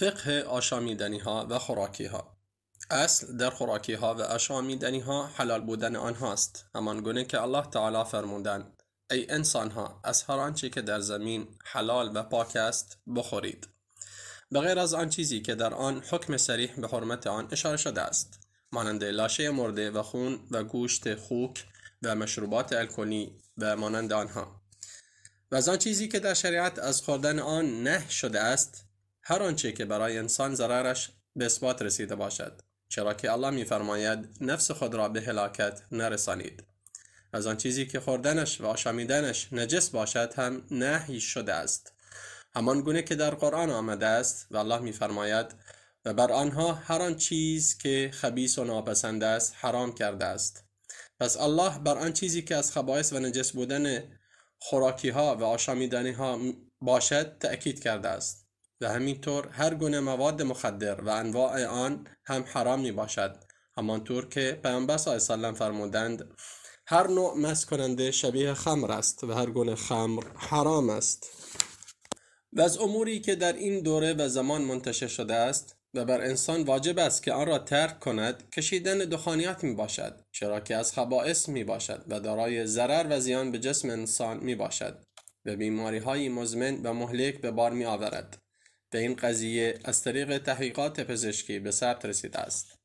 فقه آشامیدنی ها و خوراکی ها اصل در خوراکی ها و آشامیدنی ها حلال بودن آنهاست همان گونه که الله تعالی فرمودند ای انسان ها از هر آنچه که در زمین حلال و پاک است بخورید بغیر از آن چیزی که در آن حکم سریح به حرمت آن اشاره شده است مانند لاشه مرده و خون و گوشت خوک و مشروبات الکلی و مانند آنها و از آن چیزی که در شریعت از خوردن آن نه شده است هر آنچه که برای انسان ضررش به اثبات رسیده باشد چرا که الله میفرماید نفس خود را به هلاکت نرسانید از آن چیزی که خوردنش و آشامیدنش نجس باشد هم نهی شده است همان گونه که در قرآن آمده است و الله میفرماید و بر آنها هر آن چیز که خبیس و ناپسند است حرام کرده است پس الله بر آن چیزی که از خبایس و نجس بودن خوراکی ها و آشامیدنی ها باشد تأکید کرده است و همینطور هر گونه مواد مخدر و انواع آن هم حرام می باشد همانطور که پیامبر صلی الله فرمودند هر نوع مس کننده شبیه خمر است و هر گونه خمر حرام است و از اموری که در این دوره و زمان منتشر شده است و بر انسان واجب است که آن را ترک کند کشیدن دخانیات می باشد چرا که از خبائس می باشد و دارای ضرر و زیان به جسم انسان می باشد و بیماری های مزمن و مهلک به بار می آورد به این قضیه از طریق تحقیقات پزشکی به ثبت رسیده است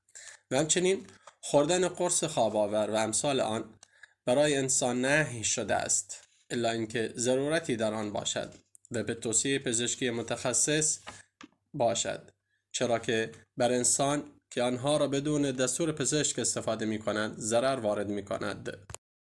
و همچنین خوردن قرص خوابآور و امثال آن برای انسان نهی شده است الا اینکه ضرورتی در آن باشد و به توصیه پزشکی متخصص باشد چرا که بر انسان که آنها را بدون دستور پزشک استفاده می کنند ضرر وارد می کند